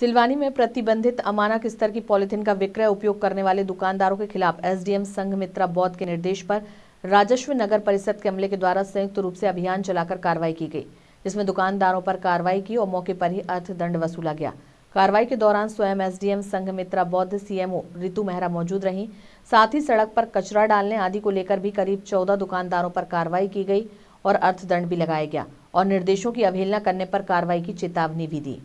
सिलवानी में प्रतिबंधित अमानक स्तर की पॉलिथीन का विक्रय उपयोग करने वाले दुकानदारों के खिलाफ एसडीएम संघ मित्रा बौद्ध के निर्देश पर राजस्व नगर परिषद के अमले के द्वारा संयुक्त रूप से अभियान चलाकर कार्रवाई की गई जिसमें दुकानदारों पर कार्रवाई की और मौके पर ही अर्थदंड वसूला गया कार्रवाई के दौरान स्वयं एसडीएम संघ मित्रा बौद्ध सीएमओ रितु मेहरा मौजूद रहीं साथ ही सड़क पर कचरा डालने आदि को लेकर भी करीब चौदह दुकानदारों पर कार्रवाई की गई और अर्थदंड भी लगाया गया और निर्देशों की अवहेलना करने पर कार्रवाई की चेतावनी भी दी